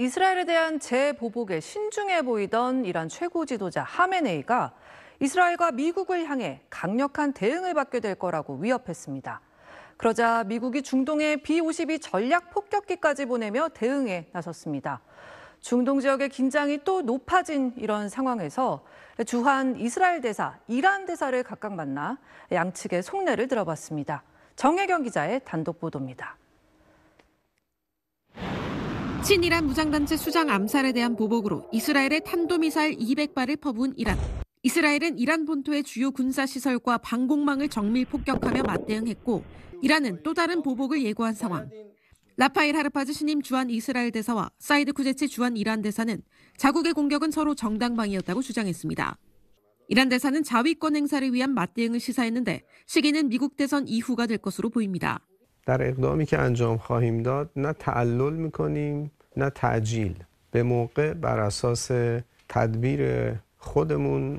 이스라엘에 대한 재보복에 신중해 보이던 이란 최고 지도자 하메네이가 이스라엘과 미국을 향해 강력한 대응을 받게 될 거라고 위협했습니다. 그러자 미국이 중동에 B-52 전략 폭격기까지 보내며 대응에 나섰습니다. 중동 지역의 긴장이 또 높아진 이런 상황에서 주한 이스라엘 대사, 이란 대사를 각각 만나 양측의 속내를 들어봤습니다. 정혜경 기자의 단독 보도입니다. 친이란 무장단체 수장 암살에 대한 보복으로 이스라엘의 탄도미사일 200발을 퍼부은 이란. 이스라엘은 이란 본토의 주요 군사시설과 방공망을 정밀 폭격하며 맞대응했고 이란은 또 다른 보복을 예고한 상황. 라파일 하르파즈 신임 주한 이스라엘 대사와 사이드 쿠제츠 주한 이란 대사는 자국의 공격은 서로 정당방위였다고 주장했습니다. 이란 대사는 자위권 행사를 위한 맞대응을 시사했는데 시기는 미국 대선 이후가 될 것으로 보입니다. نه تعجیل به موقع بر اساس تدبیر خودمون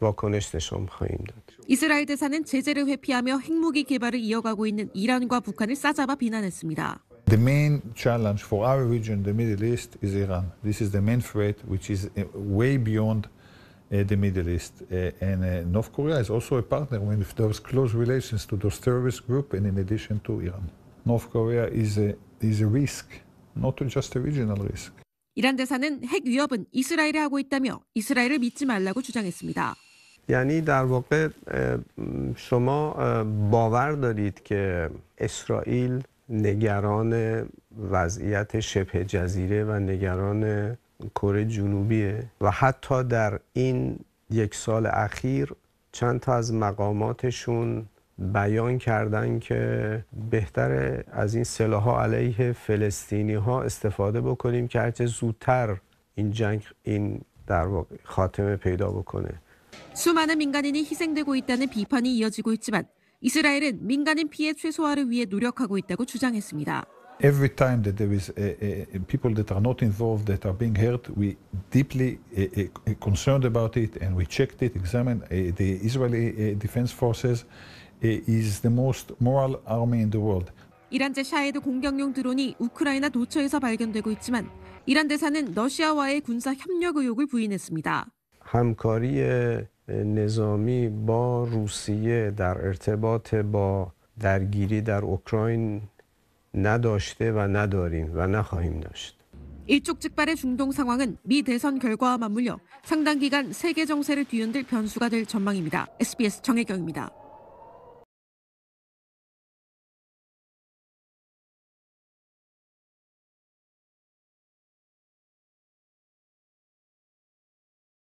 واکنش خواهیم داد. 이스라엘 대사는 제재를 회피하며 핵무기 개발을 이어가고 있는 이란과 북한을 싸잡아 비난했습니다. The main challenge for our region, the Middle East, is Iran. This is the main threat, which is uh, way beyond uh, the Middle East. Uh, and North Korea is also a partner with those close relations to those terrorist group, and in addition to Iran, North Korea is a is a risk not just regional risk. 이란 대사는 핵 위협은 이스라엘이 하고 있다며 이스라엘을 믿지 말라고 주장했습니다. یعنی در واقع شما باور دارید که اسرائیل نگران وضعیت شبه جزیره و نگران کره جنوبیه و حتی در این یک سال اخیر چند تا از مقاماتشون بیان کردن که بهتر از این سلاحها علیه فلسطینی ها استفاده بکنیم که هرچه زودتر این جنگ این در واقع خاتمه پیدا بکنه 수많은 민간인이 희생되고 있다는 비판이 이어지고 있지만 이스라엘은 민간인 피해 최소화를 위해 노력하고 있다고 주장했습니다. Every time that there is a, a, people that are not involved that are being hurt, we deeply a, a, concerned about it and we checked it, examined the Israeli defense forces is the most moral army in the world. 이란제 샤헤드 공격용 드론이 우크라이나 도처에서 발견되고 있지만 이란 대사는 러시아와의 군사 협력 의혹을 부인했습니다. همکاری نظامی با روسیه در ارتباط با درگیری در اوکراین نداشته و نداریم و نخواهیم داشت. 일촉즉발의 중동 상황은 미 대선 결과와 맞물려 상당 기간 세계 정세를 뒤흔들 변수가 될 전망입니다. SBS 정혜경입니다.